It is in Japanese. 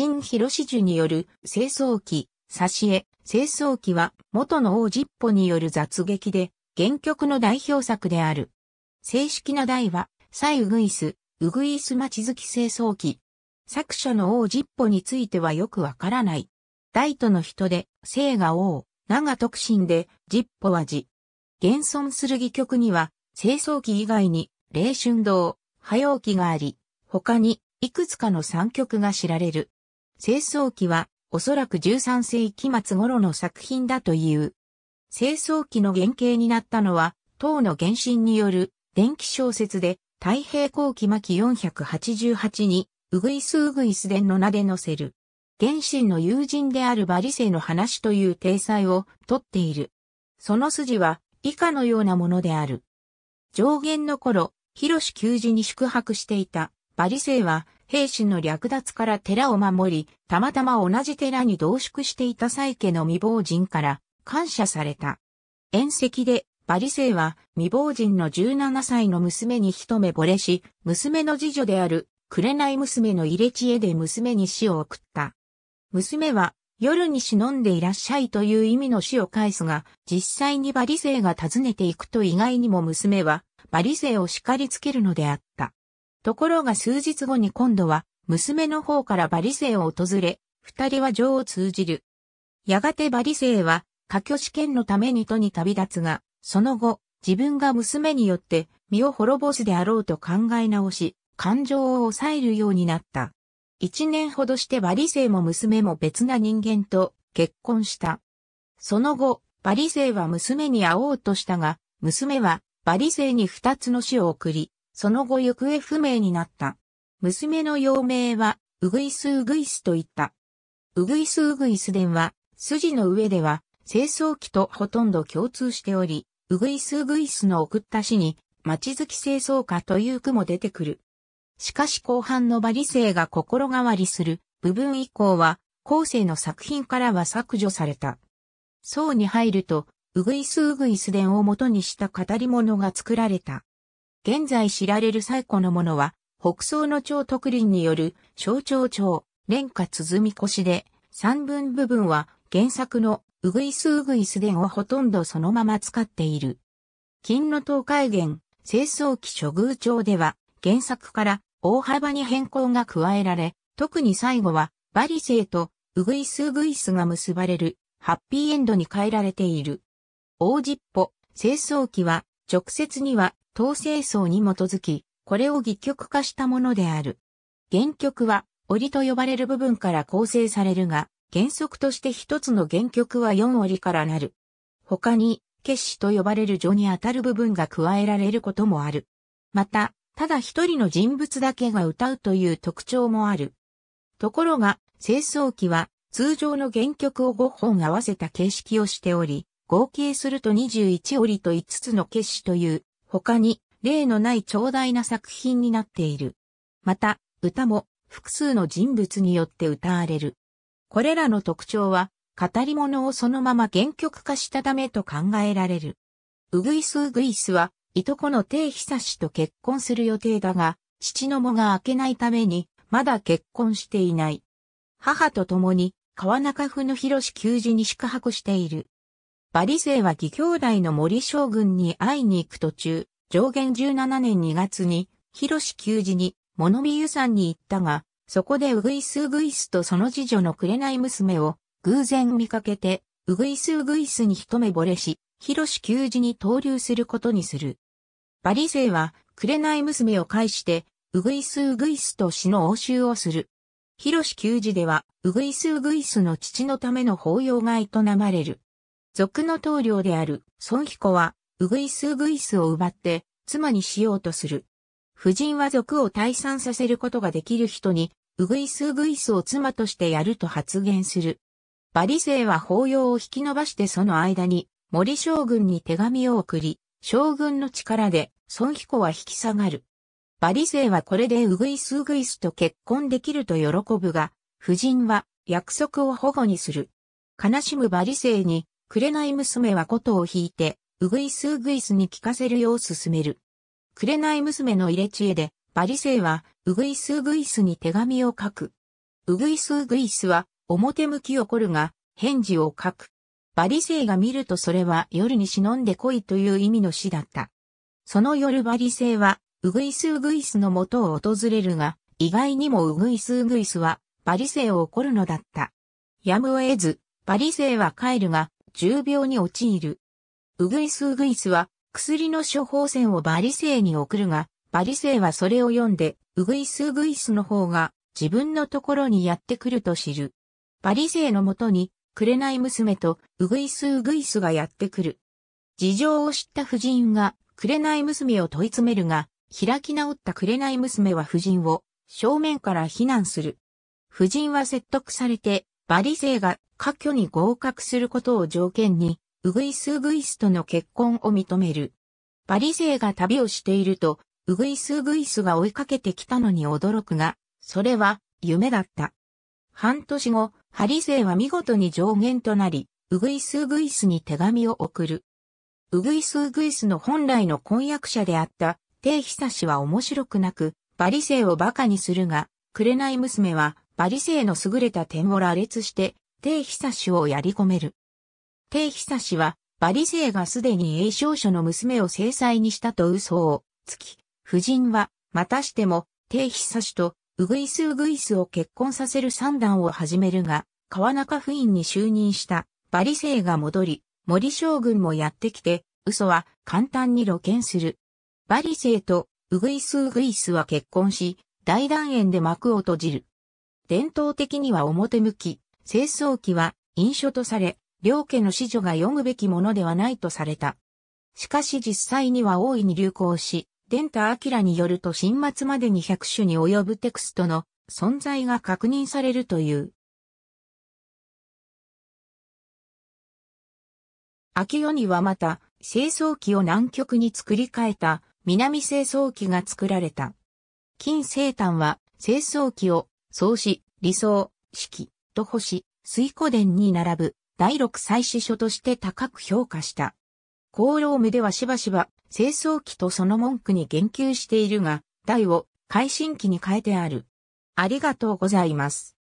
陳広志樹による清掃記、挿絵、清掃記は元の王ジッポによる雑劇で原曲の代表作である。正式な題は、サイ・ウグイス、ウグイス町づき清掃記。作者の王ジッポについてはよくわからない。大都の人で、姓が王、長徳進で、ジッポは字。現存する戯曲には、清掃記以外に、霊春堂、早起きがあり、他に、いくつかの三曲が知られる。清掃機は、おそらく13世紀末頃の作品だという。清掃機の原型になったのは、唐の原神による電気小説で、太平後期末期488に、ウグイスウグイス伝の名で載せる。原神の友人であるバリセの話という体裁をとっている。その筋は以下のようなものである。上限の頃、広志休時に宿泊していたバリセは兵士の略奪から寺を守り、たまたま同じ寺に同宿していた蔡家の未亡人から感謝された。宴席で、バリセイは未亡人の17歳の娘に一目惚れし、娘の次女である、紅娘の入れ知恵で娘に死を送った。娘は夜に忍んでいらっしゃいという意味の死を返すが、実際にバリセイが訪ねていくと意外にも娘は、バリセイを叱りつけるのであった。ところが数日後に今度は、娘の方からバリセイを訪れ、二人は情を通じる。やがてバリセイは、科挙試験のために都に旅立つが、その後、自分が娘によって身を滅ぼすであろうと考え直し、感情を抑えるようになった。一年ほどしてバリセイも娘も別な人間と結婚した。その後、バリセイは娘に会おうとしたが、娘はバリセイに二つの死を送り、その後行方不明になった。娘の幼名は、ウグイスウグイスと言った。ウグイスウグイス伝は、筋の上では、清掃期とほとんど共通しており、ウグイスウグイスの送った詩に、町月清掃家という句も出てくる。しかし後半のバリ生が心変わりする部分以降は、後世の作品からは削除された。層に入ると、ウグイスウグイス伝を元にした語り物が作られた。現在知られる最古のものは、北宋の超特林による、象徴町、廉価鼓越で、三分部分は、原作の、うぐいすうぐいす伝をほとんどそのまま使っている。金の東海原、清掃期処遇帳では、原作から大幅に変更が加えられ、特に最後は、バリセイとウグイスウグイスが結ばれる、ハッピーエンドに変えられている。大じっぽ、清掃期は、直接には統制層に基づき、これを戯曲化したものである。原曲は、折と呼ばれる部分から構成されるが、原則として一つの原曲は4折からなる。他に、結死と呼ばれる序にあたる部分が加えられることもある。また、ただ一人の人物だけが歌うという特徴もある。ところが、清掃期は、通常の原曲を5本合わせた形式をしており、合計すると21折と5つの結死という他に例のない長大な作品になっている。また、歌も複数の人物によって歌われる。これらの特徴は、語り物をそのまま原曲化したためと考えられる。ウグイス・ウグイスは、いとこの定久氏と結婚する予定だが、父のもが明けないために、まだ結婚していない。母と共に、川中府の広し給仕に宿泊している。バリ勢は義兄弟の森将軍に会いに行く途中、上元17年2月に、広志旧寺に、物見湯山に行ったが、そこでウグイスウグイスとその次女の紅娘を偶然見かけて、ウグイスウグイスに一目惚れし、広志旧寺に投留することにする。バリ勢は、紅娘を介して、ウグイスウグイスと死の応酬をする。広志旧寺では、ウグイスウグイスの父のための法要が営まれる。族の棟梁である孫彦は、うぐいすウぐいすを奪って、妻にしようとする。夫人は族を退散させることができる人に、うぐいすウぐいすを妻としてやると発言する。バリ勢は法要を引き伸ばしてその間に、森将軍に手紙を送り、将軍の力で、孫彦は引き下がる。バリ勢はこれでうぐいすウぐいすと結婚できると喜ぶが、夫人は約束を保護にする。悲しむバリ勢に紅娘は琴を弾いて、うぐいすうぐいすに聞かせるよう進める。紅娘の入れ知恵で、バリセイは、うぐいすうぐいすに手紙を書く。うぐいすうぐいすは、表向きこるが、返事を書く。バリセイが見るとそれは夜に忍んで来いという意味の詩だった。その夜バリセイは、うぐいすうぐいすの元を訪れるが、意外にもうぐいすうぐいすは、バリセイを怒るのだった。やむを得ず、バリセイは帰るが、重病に陥る。ウグイス・ウグイスは薬の処方箋をバリセイに送るが、バリセイはそれを読んで、ウグイス・ウグイスの方が自分のところにやってくると知る。バリセイのもとに、い娘とウグイス・ウグイスがやってくる。事情を知った夫人がくれない娘を問い詰めるが、開き直ったくれない娘は夫人を正面から非難する。夫人は説得されて、バリセイが科挙に合格することを条件に、ウグイス・ウグイスとの結婚を認める。バリ勢が旅をしていると、ウグイス・ウグイスが追いかけてきたのに驚くが、それは夢だった。半年後、ハリ勢は見事に上限となり、ウグイス・ウグイスに手紙を送る。ウグイス・ウグイスの本来の婚約者であった、テイヒサシは面白くなく、バリ勢を馬鹿にするが、紅娘は、バリ勢の優れた点を羅列して、定久志をやり込める。定久志は、バリ勢がすでに栄翔書の娘を制裁にしたと嘘をつき、夫人は、またしても、定久志と、ウグイスウグイスを結婚させる算段を始めるが、川中府院に就任したバリ勢が戻り、森将軍もやってきて、嘘は簡単に露見する。バリ勢とウグイスウグイスは結婚し、大団円で幕を閉じる。伝統的には表向き、清掃機は印書とされ、両家の子女が読むべきものではないとされた。しかし実際には大いに流行し、デンタ・アキラによると新末までに100種に及ぶテクストの存在が確認されるという。秋世にはまた、清掃機を南極に作り変えた南清掃機が作られた。金星丹は清掃機を創始、理想、式、と星、水湖殿に並ぶ第六祭祀書として高く評価した。功労務ではしばしば、清掃期とその文句に言及しているが、題を改新期に変えてある。ありがとうございます。